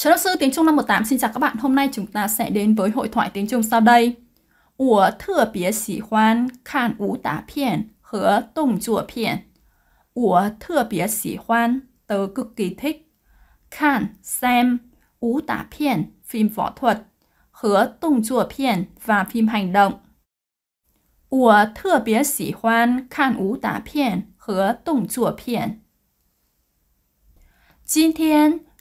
Chào giáo sư tiếng Trung năm 58 xin chào các bạn. Hôm nay chúng ta sẽ đến với hội thoại tiếng Trung sau đây. Tôi thơ biệt xỉ hoan khan vũ tả phiền hứa tông chùa phiền. Tôi thơ biệt xỉ hoan, tớ cực kỳ thích. Khan, xem, vũ tả phiền, phim võ thuật. Hứa tông chùa phiền và phim hành động. Tôi thơ biệt xỉ hoan khan vũ tả phiền hứa tông chùa phiền. 今天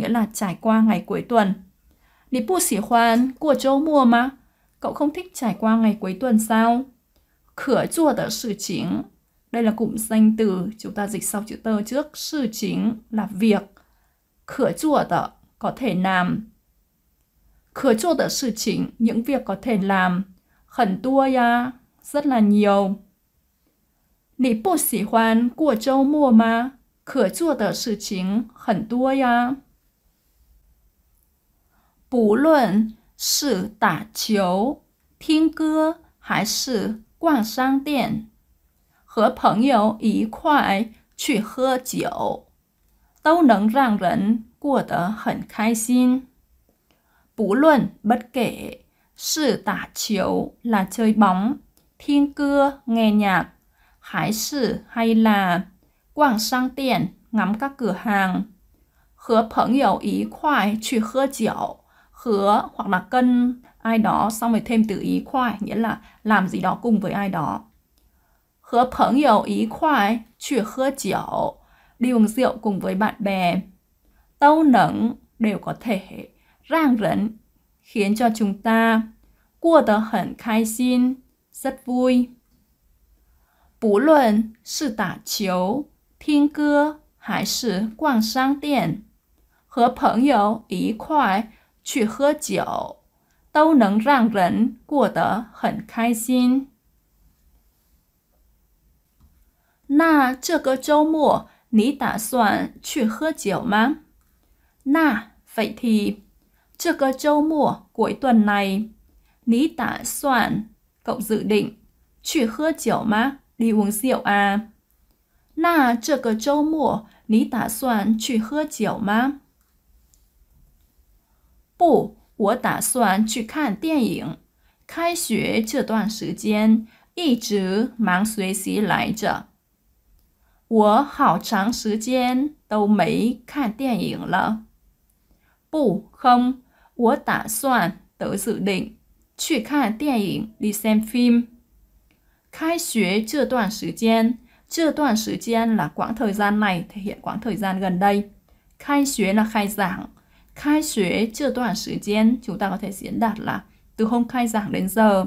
nghĩa là trải qua ngày cuối tuần. Nǐ bù xǐ huān của zhōu mùa ma? Cậu không thích trải qua ngày cuối tuần sao? Khở chua tờ sự chính. Đây là cụm danh từ chúng ta dịch sau chữ tơ trước. Sư chính là việc. Khở chua tờ có thể làm. Khở chua tờ sư chính, những việc có thể làm. Khẩn tua ya, rất là nhiều. Nì bù xỉ hoan của châu mùa mà. 可做的事情很多呀。不论是打球、听歌，还是逛商店，和朋友一块去喝酒，都能让人过得很开心。不论 b 不 kể 是打球 là chơi bóng, 听歌 nghe nhạc, 还是还是逛商店 ngắm các cửa hàng, 和朋友一块去喝酒。hứa hoặc là cân ai đó xong rồi thêm từ ý khoai nghĩa là làm gì đó cùng với ai đó. Hứa phở nhiều ý khoai, chuyển hứa chảo, đi uống rượu cùng với bạn bè. Tâu nấng đều có thể rang rẫn khiến cho chúng ta cua tờ hẳn khai xin, rất vui. Bú luận sự tả chiếu, thiên cưa, hải sự quảng sang tiền. Hứa phở nhiều ý khoai, 去喝酒，都能让人过得很开心。那这个周末你打算去喝酒吗？那 vậy thì 这个周末 cuối tuần này Ní đã soạn cậu dự định Chỉ hơ chiều mà đi uống rượu à? Na, 这个周末你打算去喝酒吗？不，我打算去看电影。开学这段时间一直忙学习来着，我好长时间都没看电影了。不，哼，我打算得决定去看电影，film。开学这段时间，这段时间了，这段时间内，现这来，开学了，开讲。khai xuế chưa toàn thời gian chúng ta có thể diễn đạt là từ hôm khai giảng đến giờ.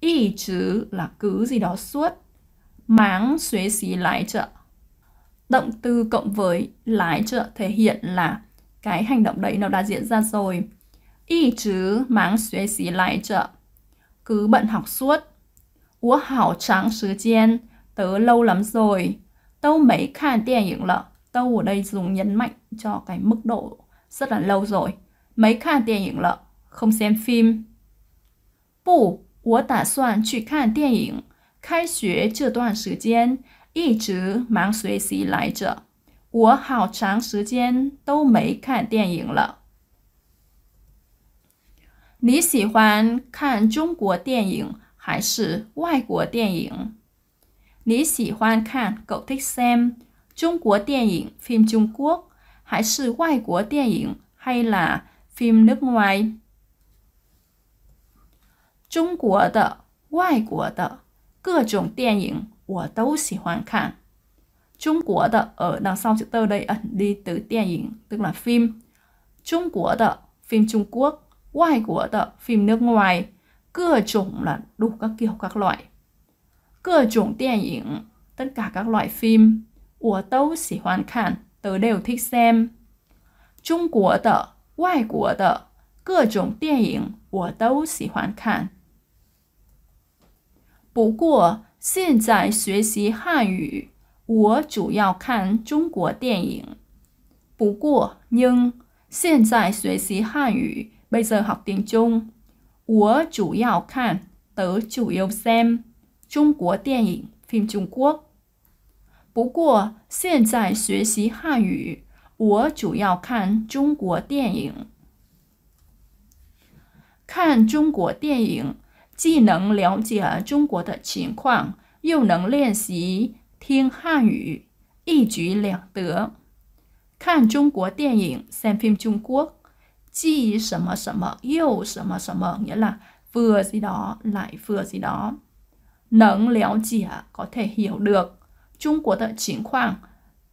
Y chứ là cứ gì đó suốt. Máng xuế xí lái trợ. Động từ cộng với lái trợ thể hiện là cái hành động đấy nó đã diễn ra rồi. Y chứ máng xuế xí lái trợ. Cứ bận học suốt. Ủa hảo trắng thời gian. Tớ lâu lắm rồi. Tâu mấy khan tiền lợ. Tâu ở đây dùng nhấn mạnh cho cái mức độ rất là lâu rồi. Mấy khan điện ảnh lợ, không xem phim. Bù, 我打算去看电影。开学这段时间一直忙学习来着，我好长时间都没看电影了。你喜欢看中国电影还是外国电影？你喜欢看 cậu thích xem Trung Quốc điện ảnh phim Trung Quốc 还是外国电影 hay là phim nước ngoài. 中国的、外国的各种电影我都喜欢看。Trung Quốc Trung Quốc the phim Quốc, ngoài phim nước ngoài, cơ chủng là đủ các kiểu các loại. Cơ chủng điện tất cả các loại phim, của tâu xỉ hoàn 都留意睇先。中国的、外国的、各种电影我都喜欢看。不过现在学习汉语，我主要看中国电影。不过，因现在学习汉语，bây g 中，我主要看 đ 主要 h m 中国电影，phim 不过现在学习汉语，我主要看中国电影。看中国电影，既能了解中国的情况，又能练习听汉语，一举两得。看中国电影，三片中国，既什么什么，又什么什么，原来 vừa gì đó lại vừa gì đó，能了解，có thể hiểu được。Trung Quốc 的 chính khoảng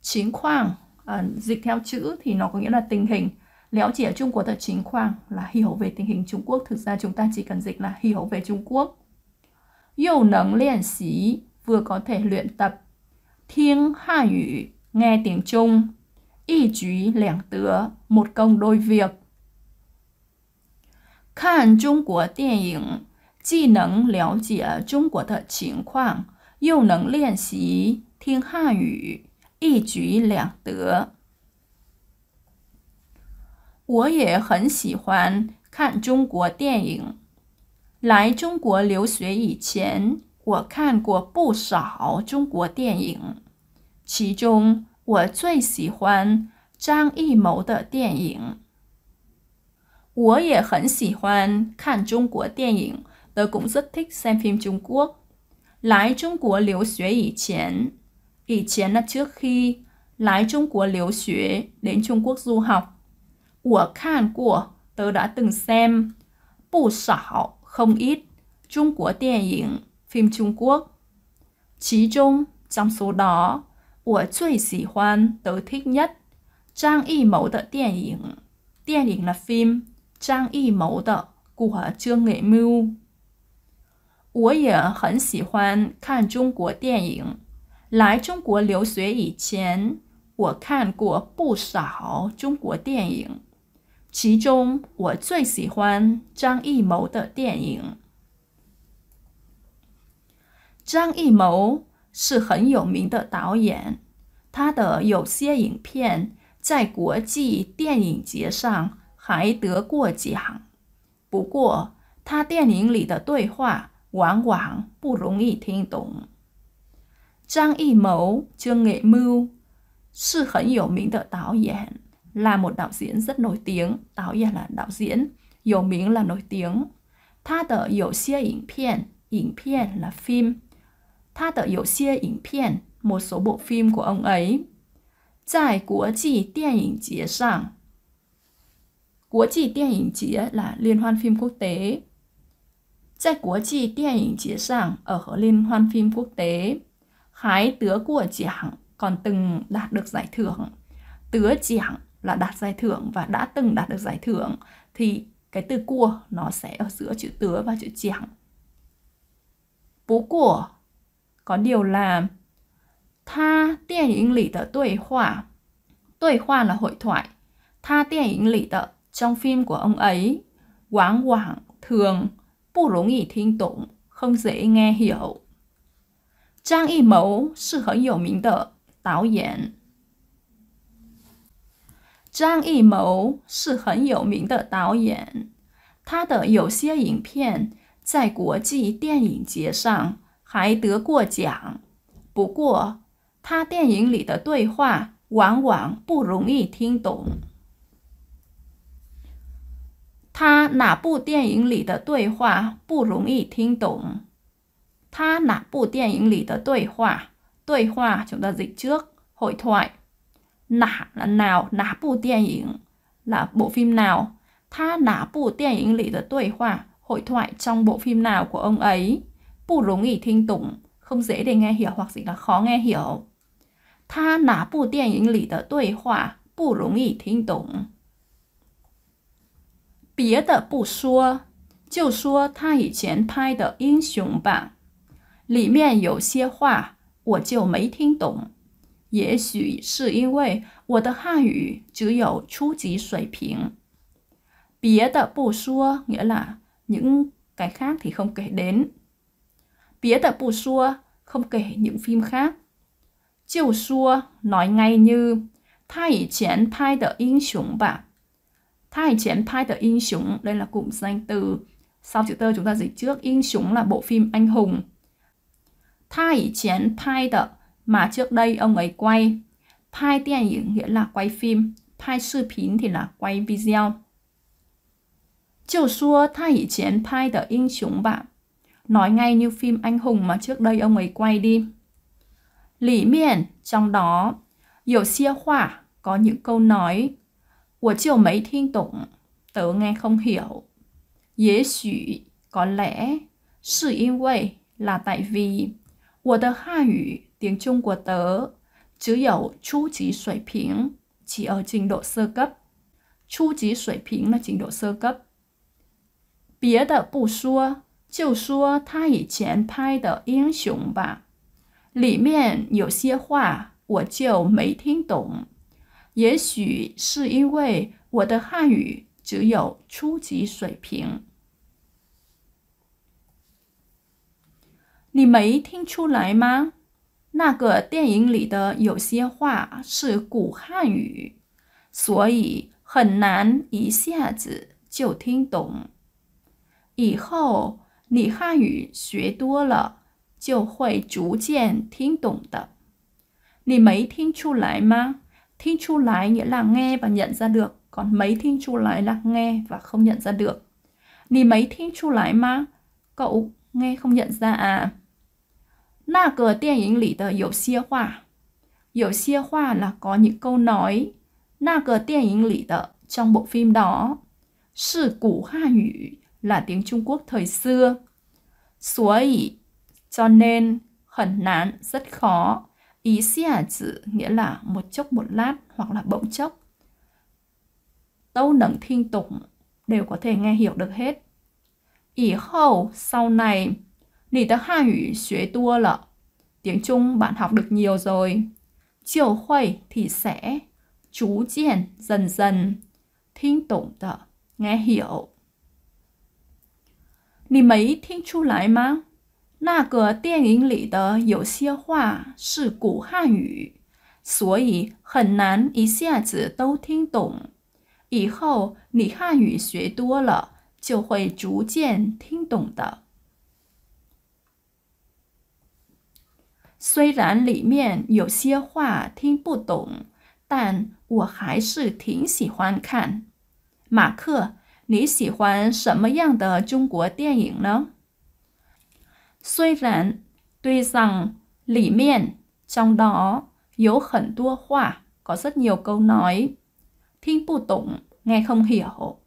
chính khoảng à, dịch theo chữ thì nó có nghĩa là tình hình Léo chỉ ở Trung Quốc the chính khoảng là hiểu về tình hình Trung Quốc Thực ra chúng ta chỉ cần dịch là hiểu về Trung Quốc Yêu nâng luyện xí Vừa có thể luyện tập Thiên hạ ngữ Nghe tiếng Trung Y trí lẻng tứa Một công đôi việc Khan Trung Quốc điện ảnh Chỉ nâng léo chỉ ở Trung Quốc the chính khoảng Yêu 听汉语，一举两得。我也很喜欢看中国电影。来中国留学以前，我看过不少中国电影，其中我最喜欢张艺谋的电影。我也很喜欢看中国电影。Tôi g t t h e m h i t n g q 来中国留学以前。以前呢 trước khi lái Trung Quốc liều xuế đến Trung Quốc du học. Của khan của, tớ đã từng xem. Bù không ít. Trung Quốc điện ảnh, phim Trung Quốc. Chí trung, trong số đó, của chui tớ thích nhất. Trang y mẫu tợ điện ảnh. Điện ảnh là phim. Trang y mẫu tợ của Trương Nghệ Mưu. 我也很喜欢看中国电影。来中国留学以前，我看过不少中国电影，其中我最喜欢张艺谋的电影。张艺谋是很有名的导演，他的有些影片在国际电影节上还得过奖。不过，他电影里的对话往往不容易听懂。Trang Y Mẫu, Trương Nghệ Mưu, sư khẩn hiểu mình tờ táo diễn là một đạo diễn rất nổi tiếng, táo diễn là đạo diễn, hiểu mình là nổi tiếng. Tha tờ hiểu xie ảnh 片, là phim. Tha tờ hiểu xie ảnh 片, một số bộ phim của ông ấy. Tại quốc 际电影节上, là liên hoan phim quốc tế. Tại quốc 际电影节上, ở liên hoan phim quốc tế hái tứa của giảng còn từng đạt được giải thưởng. Tứa giảng là đạt giải thưởng và đã từng đạt được giải thưởng thì cái từ của nó sẽ ở giữa chữ tứa và chữ giảng. Bố của có điều là tha tia ảnh lỷ tờ tuổi hỏa. Tuổi hỏa là hội thoại. Tha tia ảnh lỷ tờ trong phim của ông ấy. Quáng quảng, thường, bù rống ý thiên tụng, không dễ nghe hiểu. 张艺谋是很有名的导演。张艺谋是很有名的导演，他的有些影片在国际电影节上还得过奖。不过，他电影里的对话往往不容易听懂。他哪部电影里的对话不容易听懂？他哪部电影里的对话？对话 chúng ta dịch trước, hội thoại. Nả là nào, nả bộ điện ảnh là bộ phim nào. Tha nả bộ điện ảnh lý là tuổi hòa, hội thoại trong bộ phim nào của ông ấy. Bù rúng ý thinh tủng, không dễ để nghe hiểu hoặc gì là khó nghe hiểu. Tha nả bộ điện ảnh lý là tuổi hòa, bù rúng ý thinh tủng. Bía tờ bù xua, chiều xua tha ý chén pai tờ yên xung bảng. 里面有些话我就没听懂，也许是因为我的汉语只有初级水平。别的不说 nghĩa là những cái khác thì không kể đến. Bía tập bù xua không kể những phim khác. Chiều xua nói ngay như Thay chén pai the in súng bà. Thay chén pai the in súng đây là cụm danh từ. Sau chữ tơ chúng ta dịch trước in súng là bộ phim anh hùng. 他以前拍的 mà trước đây ông ấy quay nghĩa là quay phim Sư phim, 拍视频 thì là quay video. chúng bạn. Nói ngay như phim anh hùng mà trước đây ông ấy quay đi. Lỉ miền, trong đó, Dầu xia hỏa, có những câu nói của chiều mấy thiên tụng, tớ nghe không hiểu. Dễ xỉ, có lẽ, sự yên là tại vì 我的汉语，t 中国的只有初级水平，其 h 进入 t r 初级水平是进入 ì n 别的不说，就说他以前拍的《英雄》吧，里面有些话我就没听懂。也许是因为我的汉语只有初级水平。你没听出来吗？那个电影里的有些话是古汉语，所以很难一下子就听懂。以后你汉语学多了，就会逐渐听懂的。你没听出来吗？听出来，n g nghe và nhận ra được; còn mây t h í n chu lại là nghe và không nhận ra được。你没听出来吗？cậu nghe không nhận ra à？那个电影里的有些话，有些话 là có những câu nói. Na cờ điện ảnh trong bộ phim đó. Sư là tiếng Trung Quốc thời xưa. Suối, cho nên, khẩn nán, rất khó. Ý xia chữ nghĩa là một chốc một lát hoặc là bỗng chốc. Tâu nấng thiên tụng đều có thể nghe hiểu được hết. Ý hậu, sau này, Nì tớ Hà tua lợ. Tiếng Trung bạn học được nhiều rồi. Chiều khuây thì sẽ. Chú diện dần dần. Thinh Nghe hiểu. Nì mấy 虽然里面有些话听不懂，但我还是挺喜欢看。马克，你喜欢什么样的中国电影呢？虽然 tuy rằng 里面 trong có hẳn tua rất nhiều câu nói. Thiên bù nghe không hiểu.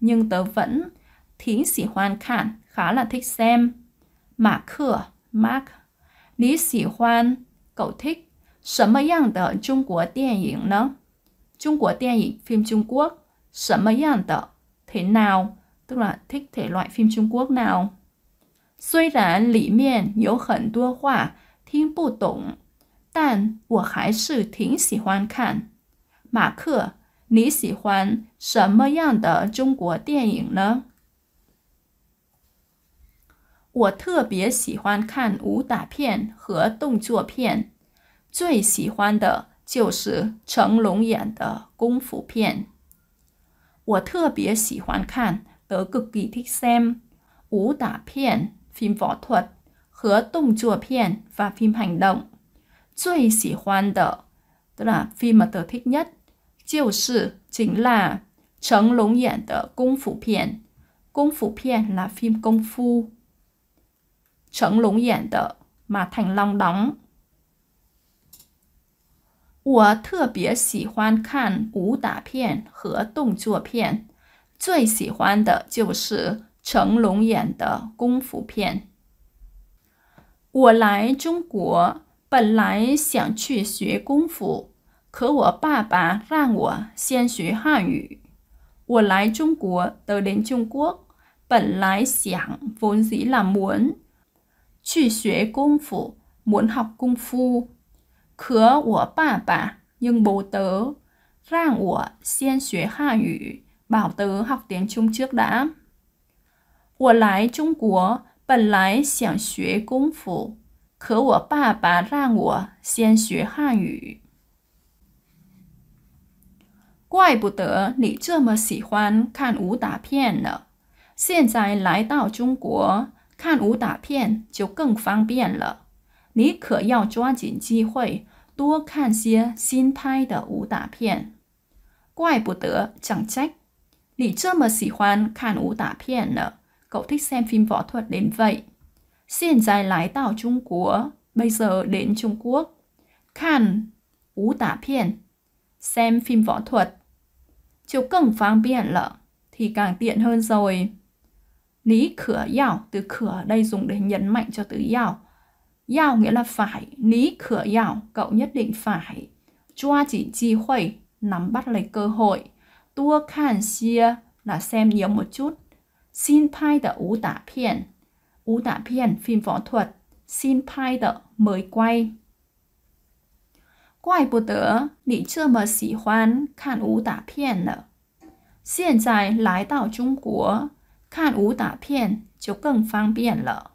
nhưng tớ vẫn thính sĩ hoan khản, khá là thích xem. Mà mark 你喜欢狗 tic 什么样的中国电影呢中国电影 film 中国什么样的 t now 对了 ticktail r i g h film 中国 now 虽然里面有很多话听不懂但我还是挺喜欢看马克你喜欢什么样的中国电影呢我特别喜欢看武打片和动作片最喜欢的就是成龙演的功夫片我特别喜欢看得 g o o g 武打片 fim f o r t 和动作片 f f i long 最喜欢的得了 f i l y t i c k e 就是紧辣成龙演的功夫片功夫片拉菲姆功夫成龙演的《马成龙》。我特别喜欢看武打片和动作片，最喜欢的就是成龙演的功夫片。我来中国本来想去学功夫，可我爸爸让我先学汉语。我来中国，的林中国本来想，本想是想。去学功夫，学功夫。可我爸爸宁不得，让我先学汉语，保得学点中文的。我来中国本来想学功夫，可我爸爸让我先学汉语。怪不得你这么喜欢看武打片呢。现在来到中国。看武打片就更方便了。你可要抓紧机会，多看些新拍的武打片。怪不得 chẳng trách，你这么喜欢看武打片呢。Cậu thích xem phim võ thuật đến vậy. Hiện tại lái tàu Trung Quốc, bây giờ đến Trung Quốc. Khan, vũ tả phiền, xem phim võ thuật. Chiếu cổng phang biện lợ, thì càng tiện hơn rồi. Ní cửa yào, từ cửa đây dùng để nhấn mạnh cho từ yào. Yào nghĩa là phải, ní cửa yào, cậu nhất định phải. Chua chỉ chi hội nắm bắt lấy cơ hội. Tua khan xia là xem nhiều một chút. Xin pai the ú tả phiền. Ú tả phiền, phim võ thuật. Xin pai the mới quay. Quay bộ tớ, nị chưa mà xỉ hoan, khan ú tả phiền nở. Hiện tại lái tạo Trung Quốc, 看武打片就更方便了。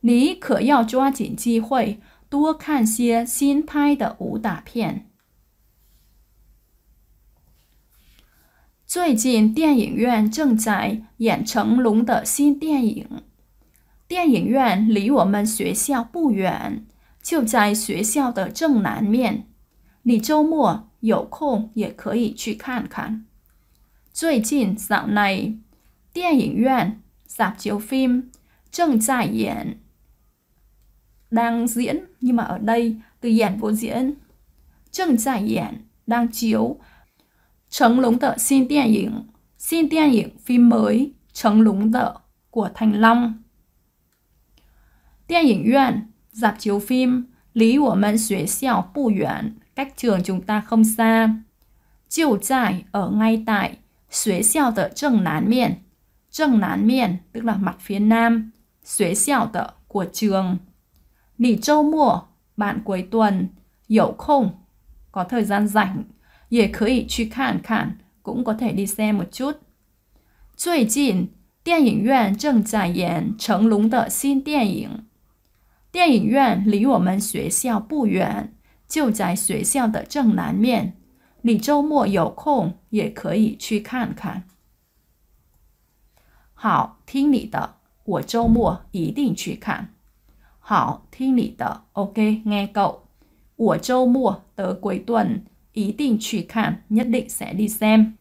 你可要抓紧机会，多看些新拍的武打片。最近电影院正在演成龙的新电影。电影院离我们学校不远，就在学校的正南面。你周末有空也可以去看看。最近，小奈。电影院, dạp chiếu phim, chương trải diễn. Đang diễn, nhưng mà ở đây từ diễn vô diễn. chương trải diễn, đang chiếu. Trống lúng tợ xin điện ảnh, xin điện ảnh phim mới, trống lúng tợ của Thành Long. Điện ảnh 院, dạp chiếu phim, lý của mình xuế xẻo bù yuan, cách trường chúng ta không xa. Chiều trải ở ngay tại, xuế xẻo tợ trần nán miền, Trần nán miền, tức là mặt phía nam, xuế xẻo tợ của trường. Nỉ châu mùa, bạn cuối tuần, dẫu không, có thời gian rảnh, dễ khởi truy khản khản, cũng có thể đi xem một chút. Chuy jin, điện ảnh viện trần giải yến, Trần Lúng tợ xin điện ảnh. Điện ảnh viện lý của mình xuế xẻo bù yuán, chiều giải xuế xẻo tợ trần nán miền. 你周末有空也可以去看看。好，听你的，我周末一定去看。好，听你的，OK，Nghe Go，我周末的鬼遁一定去看。一定 i d i Se Se M。